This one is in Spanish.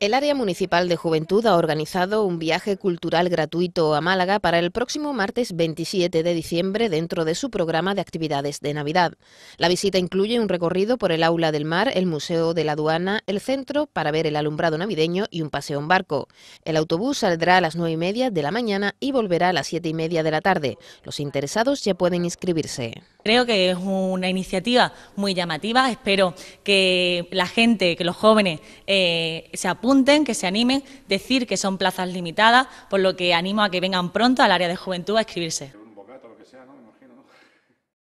El área municipal de juventud ha organizado un viaje cultural gratuito a Málaga para el próximo martes 27 de diciembre dentro de su programa de actividades de Navidad. La visita incluye un recorrido por el Aula del Mar, el Museo de la Aduana, el centro para ver el alumbrado navideño y un paseo en barco. El autobús saldrá a las 9 y media de la mañana y volverá a las 7 y media de la tarde. Los interesados ya pueden inscribirse. Creo que es una iniciativa muy llamativa. Espero que la gente, que los jóvenes eh, se apunten, que se animen. Decir que son plazas limitadas, por lo que animo a que vengan pronto al área de juventud a escribirse.